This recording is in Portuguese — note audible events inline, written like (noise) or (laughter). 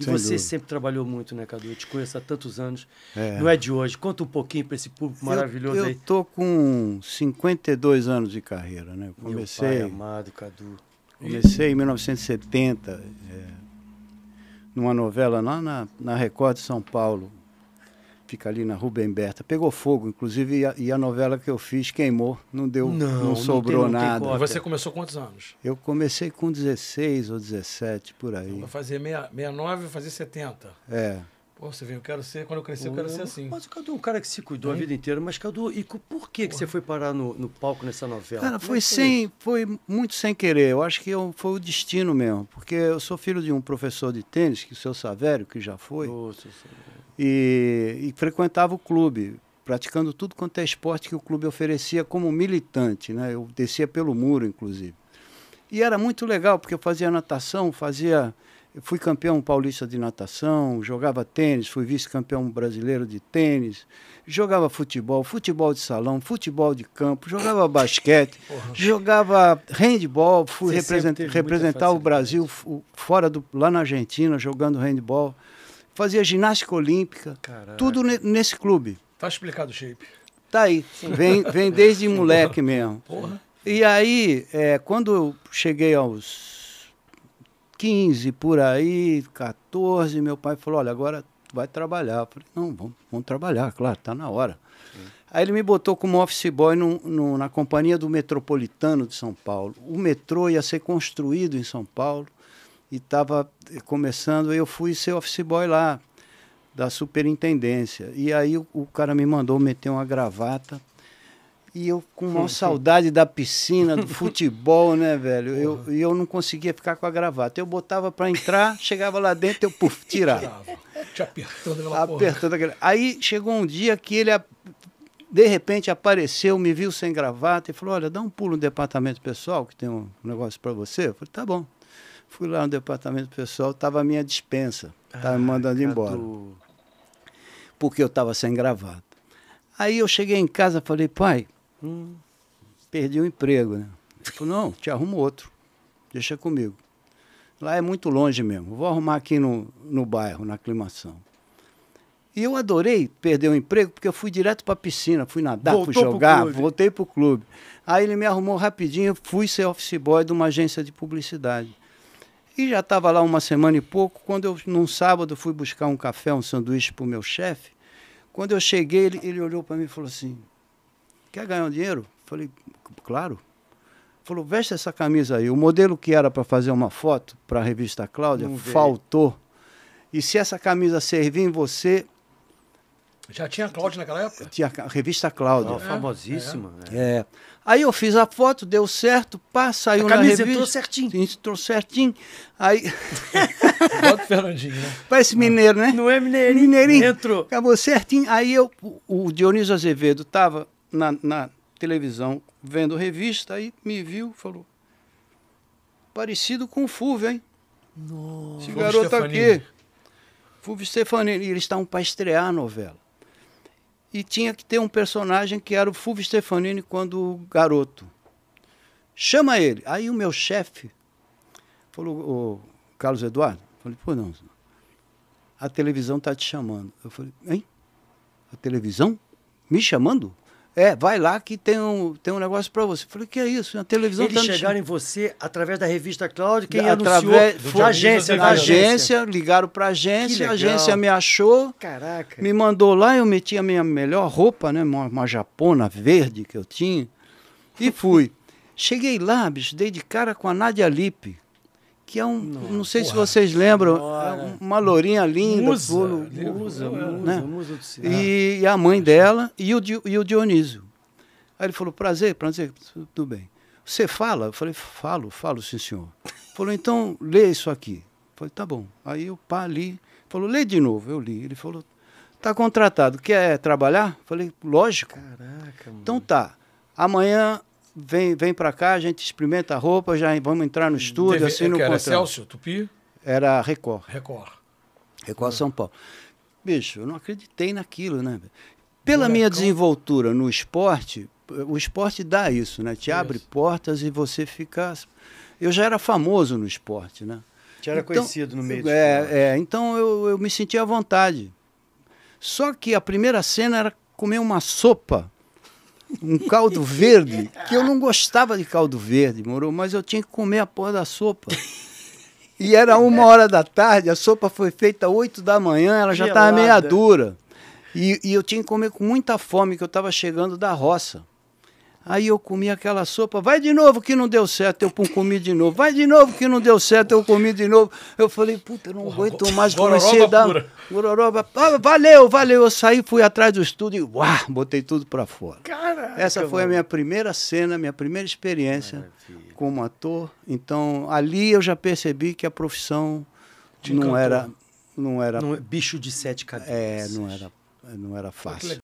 E Sem você dúvida. sempre trabalhou muito, né, Cadu? Eu te conheço há tantos anos. É. Não é de hoje. Conta um pouquinho para esse público maravilhoso eu, eu aí. Eu tô com 52 anos de carreira, né? comecei. Meu pai amado, Cadu. Comecei em 1970, é, numa novela lá na, na Record de São Paulo, fica ali na Rubem Berta. Pegou fogo, inclusive, e a, e a, novela que eu fiz queimou, não deu, não, não sobrou não tem, não nada. Você começou quantos anos? Eu comecei com 16 ou 17, por aí. Vai fazer 69 e fazer 70. É. Pô, você vê, eu quero ser, quando eu crescer, eu quero ser assim. Mas Cadu, é um cara que se cuidou a vida inteira, mas Cadu, e por que, que você foi parar no, no palco nessa novela? Cara, é foi, sem, foi muito sem querer. Eu acho que eu, foi o destino mesmo. Porque eu sou filho de um professor de tênis, que o seu Savério, que já foi. Nossa, senhora e, e frequentava o clube, praticando tudo quanto é esporte que o clube oferecia como militante. Né? Eu descia pelo muro, inclusive. E era muito legal, porque eu fazia natação, fazia. fui campeão paulista de natação, jogava tênis, fui vice-campeão brasileiro de tênis, jogava futebol, futebol de salão, futebol de campo, jogava basquete, (laughs) Porra. jogava handball, fui represent, representar o Brasil fora do, lá na Argentina jogando handball fazia ginástica olímpica, Caraca. tudo nesse clube. Tá explicado o shape. Tá aí, vem, vem desde (laughs) moleque mesmo. Porra. E aí, é, quando eu cheguei aos 15 por aí, 14, meu pai falou: olha, agora vai trabalhar. Eu falei: não, vamos, vamos trabalhar, claro, tá na hora. Sim. Aí ele me botou como office boy no, no, na companhia do Metropolitano de São Paulo. O metrô ia ser construído em São Paulo e estava começando, eu fui ser office boy lá, da superintendência. E aí o, o cara me mandou meter uma gravata. E eu com uma saudade da piscina, do (laughs) futebol, né, velho? E eu, eu não conseguia ficar com a gravata. Eu botava para entrar, (laughs) chegava lá dentro, eu puf, tirava. Te apertando aquela apertando aquela... Aí chegou um dia que ele, de repente, apareceu, me viu sem gravata e falou, olha, dá um pulo no departamento pessoal, que tem um negócio para você. Eu falei, tá bom. Fui lá no departamento pessoal, estava a minha dispensa, estava me ah, mandando Ai, embora. Porque eu estava sem gravata. Aí eu cheguei em casa falei, pai, hum, perdi o um emprego, né? Ele falou, não, te arrumo outro, deixa comigo. Lá é muito longe mesmo, vou arrumar aqui no, no bairro, na aclimação. E eu adorei perder o emprego, porque eu fui direto para a piscina, fui nadar, Voltou fui jogar, pro voltei para o clube. Aí ele me arrumou rapidinho, fui ser office boy de uma agência de publicidade. E já estava lá uma semana e pouco, quando eu, num sábado, fui buscar um café, um sanduíche para o meu chefe. Quando eu cheguei, ele, ele olhou para mim e falou assim: Quer ganhar um dinheiro? Falei: Claro. Falou: Veste essa camisa aí. O modelo que era para fazer uma foto para a revista Cláudia Não faltou. Veio. E se essa camisa servir em você, já tinha a Cláudia naquela época? Tinha a revista Cláudia. Oh, famosíssima. É. Né? É. Aí eu fiz a foto, deu certo, pá, saiu a na revista. entrou certinho. entrou certinho. Aí... (laughs) Bota o Fernandinho, né? Parece mineiro, né? Não é mineirinho. Mineirinho. Entrou. Acabou certinho. Aí eu, o Dionísio Azevedo estava na, na televisão vendo revista, aí me viu falou, parecido com o Fulvio, hein? Nossa. Esse garoto aqui. Fulvio Stefanini. E eles estavam para estrear a novela e tinha que ter um personagem que era o Fulvio Stefanini quando garoto. Chama ele. Aí o meu chefe falou, o Carlos Eduardo, falei, pô, não, a televisão tá te chamando. Eu falei, hein? A televisão? Me chamando? É, vai lá que tem um, tem um negócio para você. falei, que é isso? A televisão Eles tá chegaram em você através da revista Cláudio, quem através, anunciou? Foi, agência, na né? agência, ligaram para a agência, a agência me achou. Caraca. Me mandou lá, eu meti a minha melhor roupa, né? Uma, uma japona verde que eu tinha. E fui. (laughs) Cheguei lá, bicho, dei de cara com a Nadia Lippe que é um. Não, não sei porra, se vocês lembram, é uma lourinha linda. Musa, é, musa, é, né? musa, musa do E, e, a mãe dela e o, e o Dionísio. Aí ele falou: prazer, prazer, tudo bem. Você fala? Eu falei: falo, falo, sim, senhor. Ele falou: então lê isso aqui. Eu falei: tá bom. Aí o pá li. Falou: lê de novo. Eu li. Ele falou: tá contratado, quer trabalhar? Eu falei: lógico. Caraca, então mano. Então tá. Amanhã vem, vem para cá, a gente experimenta a roupa, já vamos entrar no estúdio, assim é no contrato. Era Celso, Tupi? Era Record. Record. Record São Paulo. Bicho, eu não acreditei naquilo, né? Pela minha desenvoltura no esporte, o esporte dá isso, né? Te abre portas e você fica. Eu já era famoso no esporte, né? já era então, conhecido no meio do é, é, Então eu, eu me sentia à vontade. Só que a primeira cena era comer uma sopa um caldo verde, que eu não gostava de caldo verde, moro, mas eu tinha que comer a porra da sopa. E era uma hora da tarde, a sopa foi feita oito da manhã, ela já estava meia dura. E, e, eu tinha que comer com muita fome, que eu estava chegando da roça. Aí eu comi aquela sopa, vai de novo que não deu certo, eu comi de novo, vai de novo que não deu certo, eu comi de novo. Eu falei, puta, eu não aguento mais, comecei a dar. Pura. ah, valeu, valeu. Eu saí, fui atrás do estúdio e uá, botei tudo para fora. Caraca, Essa foi mano. a minha primeira cena, minha primeira experiência Maravilha. como ator. Então, ali eu já percebi que a profissão não era. Não era. Não, é bicho de sete cabeças. É, não era, não era fácil.